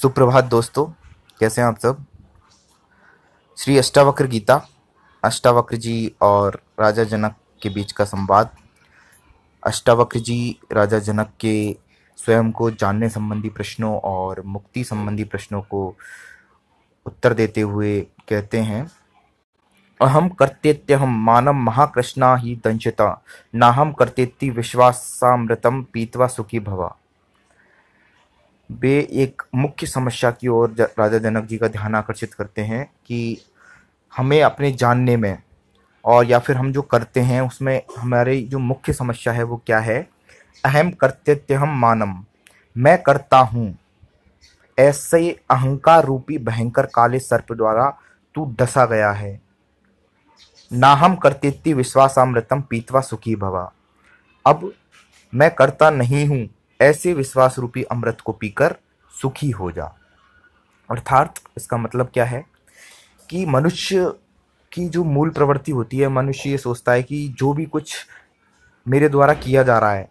सुप्रभात दोस्तों कैसे हैं आप सब श्री अष्टावक्र गीता अष्टावक्र जी और राजा जनक के बीच का संवाद अष्टावक्र जी राजा जनक के स्वयं को जानने संबंधी प्रश्नों और मुक्ति संबंधी प्रश्नों को उत्तर देते हुए कहते हैं अहम कर्तेत्य हम मानव महाकृष्णा ही दंशता नाहम कर्तेत्ति विश्वासामृतम पीतवा सुखी भवा वे एक मुख्य समस्या की ओर राजा जनक जी का ध्यान आकर्षित करते हैं कि हमें अपने जानने में और या फिर हम जो करते हैं उसमें हमारी जो मुख्य समस्या है वो क्या है अहम कर्तव्य हम मानम मैं करता हूँ ऐसे अहंकार रूपी भयंकर काले सर्प द्वारा तू डसा गया है ना हम कर्तृत्य विश्वासामृतम पीतवा सुखी भवा अब मैं करता नहीं हूँ ऐसे विश्वास रूपी अमृत को पीकर सुखी हो जा अर्थात इसका मतलब क्या है कि मनुष्य की जो मूल प्रवृत्ति होती है मनुष्य ये सोचता है कि जो भी कुछ मेरे द्वारा किया जा रहा है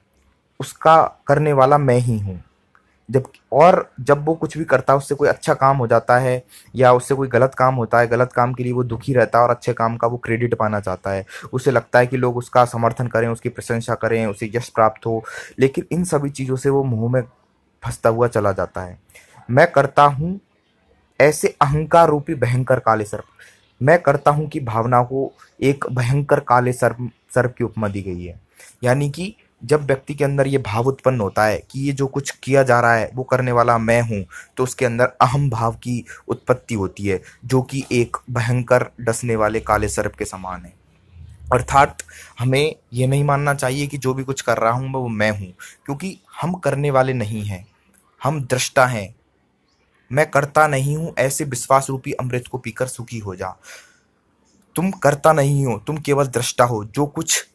उसका करने वाला मैं ही हूँ जब और जब वो कुछ भी करता है उससे कोई अच्छा काम हो जाता है या उससे कोई गलत काम होता है गलत काम के लिए वो दुखी रहता है और अच्छे काम का वो क्रेडिट पाना चाहता है उसे लगता है कि लोग उसका समर्थन करें उसकी प्रशंसा करें उसे यश प्राप्त हो लेकिन इन सभी चीज़ों से वो मुँह में फंसता हुआ चला जाता है मैं करता हूँ ऐसे अहंकार रूपी भयंकर काले सर्प मैं करता हूँ कि भावना को एक भयंकर काले सर्प सर्प की उपमा दी गई है यानी कि जब व्यक्ति के अंदर ये भाव उत्पन्न होता है कि ये जो कुछ किया जा रहा है वो करने वाला मैं हूँ तो उसके अंदर अहम भाव की उत्पत्ति होती है जो कि एक भयंकर डसने वाले काले सर्प के समान है अर्थात हमें ये नहीं मानना चाहिए कि जो भी कुछ कर रहा हूँ वो मैं हूँ क्योंकि हम करने वाले नहीं हैं हम दृष्टा हैं मैं करता नहीं हूँ ऐसे विश्वास रूपी अमृत को पीकर सुखी हो जा तुम करता नहीं हो तुम केवल दृष्टा हो जो कुछ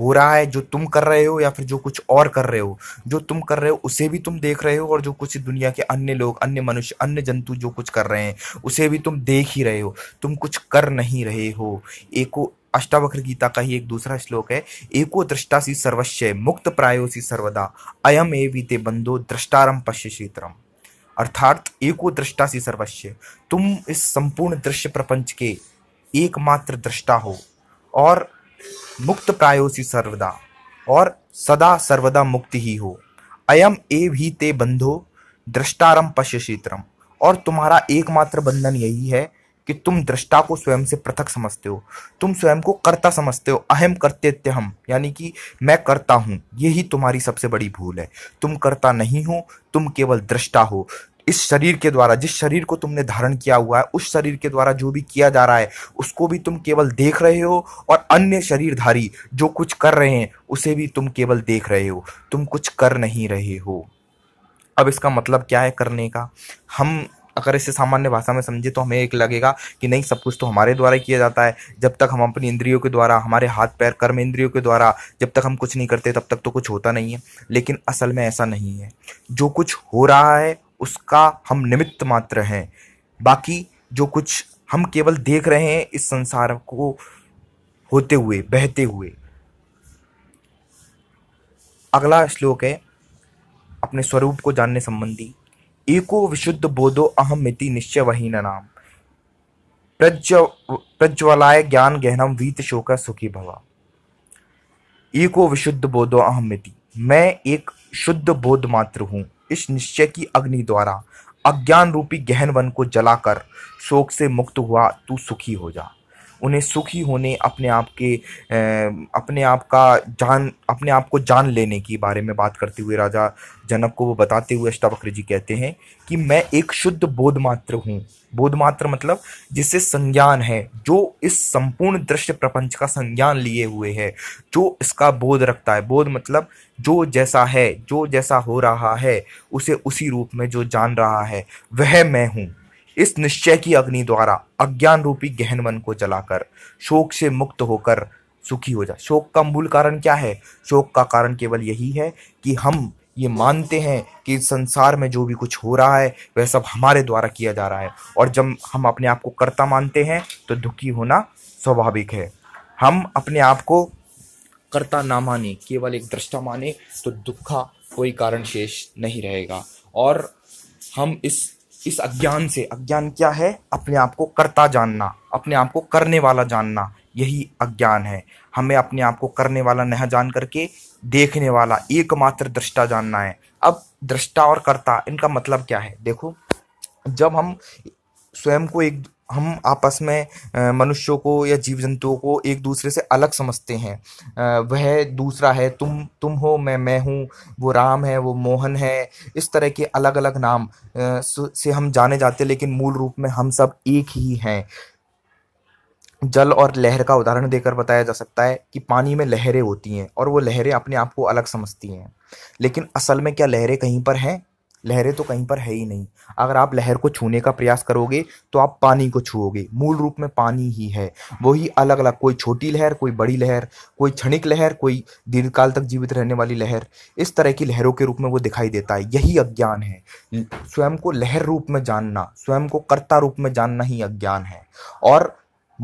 हो रहा है जो तुम कर रहे हो या फिर जो कुछ और कर रहे हो जो तुम कर रहे हो उसे भी तुम देख रहे हो और जो कुछ दुनिया के अन्य लोग अन्य मनुष्य अन्य जंतु जो कुछ कर रहे हैं उसे भी तुम देख ही रहे हो तुम कुछ कर नहीं रहे हो एको अष्टावक्र गीता का ही एक दूसरा श्लोक है एको सी सर्वस्व मुक्त प्रायोसी सर्वदा अयम ए वीते बंदो दृष्टारम पश्य शीतरम अर्थात एको सी सर्वस्व तुम इस संपूर्ण दृश्य प्रपंच के एकमात्र दृष्टा हो और मुक्त प्रायोसी सर्वदा और सदा सर्वदा मुक्ति ही हो अयम ए भी ते बंधो दृष्टारम पश्यशीतरम और तुम्हारा एकमात्र बंधन यही है कि तुम दृष्टा को स्वयं से पृथक समझते हो तुम स्वयं को कर्ता समझते हो अहम करते हम यानी कि मैं करता हूँ यही तुम्हारी सबसे बड़ी भूल है तुम करता नहीं हो तुम केवल दृष्टा हो इस शरीर के द्वारा जिस शरीर को तुमने धारण किया हुआ है उस शरीर के द्वारा जो भी किया जा रहा है उसको भी तुम केवल देख रहे हो और अन्य शरीरधारी जो कुछ कर रहे हैं उसे भी तुम केवल देख रहे हो तुम कुछ कर नहीं रहे हो अब इसका मतलब क्या है करने का हम अगर इसे सामान्य भाषा में समझे तो हमें एक लगेगा कि नहीं सब कुछ तो हमारे द्वारा किया जाता है जब तक हम अपनी इंद्रियों के द्वारा हमारे हाथ पैर कर्म इंद्रियों के द्वारा जब तक हम कुछ नहीं करते तब तक तो कुछ होता नहीं है लेकिन असल में ऐसा नहीं है जो कुछ हो रहा है उसका हम निमित्त मात्र हैं बाकी जो कुछ हम केवल देख रहे हैं इस संसार को होते हुए बहते हुए अगला श्लोक है अपने स्वरूप को जानने संबंधी एको विशुद्ध बोधो अहमिति निश्चय वही नाम प्रज्व प्रज्वलाय ज्ञान गहनम वीत शोक सुखी भवा एको विशुद्ध बोधो अहमिति मैं एक शुद्ध बोध मात्र हूँ इस निश्चय की अग्नि द्वारा अज्ञान रूपी गहन वन को जलाकर शोक से मुक्त हुआ तू सुखी हो जा उन्हें सुखी होने अपने आप के अपने आप का जान अपने आप को जान लेने के बारे में बात करते हुए राजा जनक को वो बताते हुए अष्टावक्र जी कहते हैं कि मैं एक शुद्ध बोध मात्र हूँ बोध मात्र मतलब जिसे संज्ञान है जो इस संपूर्ण दृश्य प्रपंच का संज्ञान लिए हुए है जो इसका बोध रखता है बोध मतलब जो जैसा है जो जैसा हो रहा है उसे उसी रूप में जो जान रहा है वह मैं हूँ इस निश्चय की अग्नि द्वारा अज्ञान रूपी गहन मन को जलाकर शोक से मुक्त होकर सुखी हो जाए शोक का मूल कारण क्या है शोक का कारण केवल यही है कि हम ये मानते हैं कि संसार में जो भी कुछ हो रहा है वह सब हमारे द्वारा किया जा रहा है और जब हम अपने आप को कर्ता मानते हैं तो दुखी होना स्वाभाविक है हम अपने आप को कर्ता ना माने केवल एक दृष्टा माने तो दुखा कोई कारण शेष नहीं रहेगा और हम इस इस अज्ञान से अज्ञान क्या है अपने आप को करता जानना अपने आप को करने वाला जानना यही अज्ञान है हमें अपने आप को करने वाला नह जान करके देखने वाला एकमात्र दृष्टा जानना है अब दृष्टा और कर्ता इनका मतलब क्या है देखो जब हम स्वयं को एक हम आपस में मनुष्यों को या जीव जंतुओं को एक दूसरे से अलग समझते हैं वह दूसरा है तुम तुम हो मैं मैं हूँ वो राम है वो मोहन है इस तरह के अलग अलग नाम से हम जाने जाते हैं लेकिन मूल रूप में हम सब एक ही हैं जल और लहर का उदाहरण देकर बताया जा सकता है कि पानी में लहरें होती हैं और वो लहरें अपने आप को अलग समझती हैं लेकिन असल में क्या लहरें कहीं पर हैं लहरें तो कहीं पर है ही नहीं अगर आप लहर को छूने का प्रयास करोगे तो आप पानी को छूओगे मूल रूप में पानी ही है वही अलग अलग कोई छोटी लहर कोई बड़ी लहर कोई क्षणिक लहर कोई दीर्घकाल तक जीवित रहने वाली लहर इस तरह की लहरों के रूप में वो दिखाई देता है यही अज्ञान है स्वयं को लहर रूप में जानना स्वयं को कर्ता रूप में जानना ही अज्ञान है और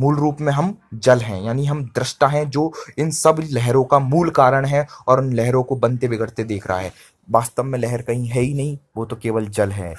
मूल रूप में हम जल हैं यानी हम दृष्टा हैं जो इन सब लहरों का मूल कारण है और उन लहरों को बनते बिगड़ते देख रहा है वास्तव में लहर कहीं है ही नहीं वो तो केवल जल है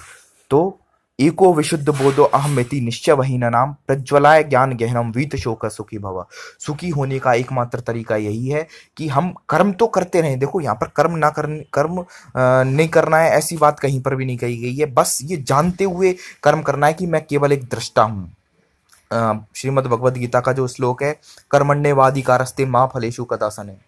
तो एको विशुद्ध बोधो अहमेति निश्चय वही नाम प्रज्वलाय ज्ञान गहनम वीत शोक सुखी भव सुखी होने का एकमात्र तरीका यही है कि हम कर्म तो करते रहें देखो यहाँ पर कर्म ना कर कर्म नहीं करना है ऐसी बात कहीं पर भी नहीं कही गई है बस ये जानते हुए कर्म करना है कि मैं केवल एक दृष्टा हूँ श्रीमद भगवद गीता का जो श्लोक है कर्मण्यवादी का रस्ते माँ फलेशु कदासन है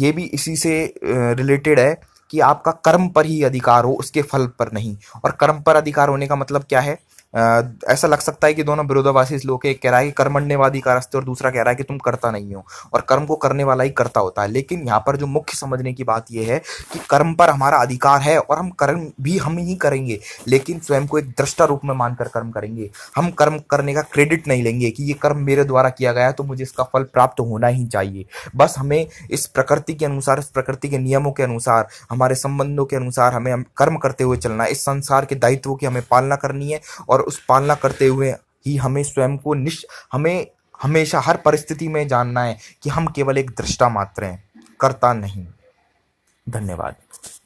ये भी इसी से रिलेटेड है कि आपका कर्म पर ही अधिकार हो उसके फल पर नहीं और कर्म पर अधिकार होने का मतलब क्या है ऐसा लग सकता है कि दोनों विरोधावासी लोग एक कह रहा है कि कर्म कर्मण्यवादी का रास्ते और दूसरा कह रहा है कि तुम करता नहीं हो और कर्म को करने वाला ही करता होता है लेकिन यहाँ पर जो मुख्य समझने की बात यह है कि कर्म पर हमारा अधिकार है और हम कर्म भी हम ही करेंगे लेकिन स्वयं को एक दृष्टा रूप में मानकर कर्म करेंगे हम कर्म करने का क्रेडिट नहीं लेंगे कि ये कर्म मेरे द्वारा किया गया है तो मुझे इसका फल प्राप्त होना ही चाहिए बस हमें इस प्रकृति के अनुसार इस प्रकृति के नियमों के अनुसार हमारे संबंधों के अनुसार हमें कर्म करते हुए चलना है इस संसार के दायित्वों की हमें पालना करनी है और उस पालना करते हुए ही हमें स्वयं को निश हमें हमेशा हर परिस्थिति में जानना है कि हम केवल एक दृष्टा मात्र हैं करता नहीं धन्यवाद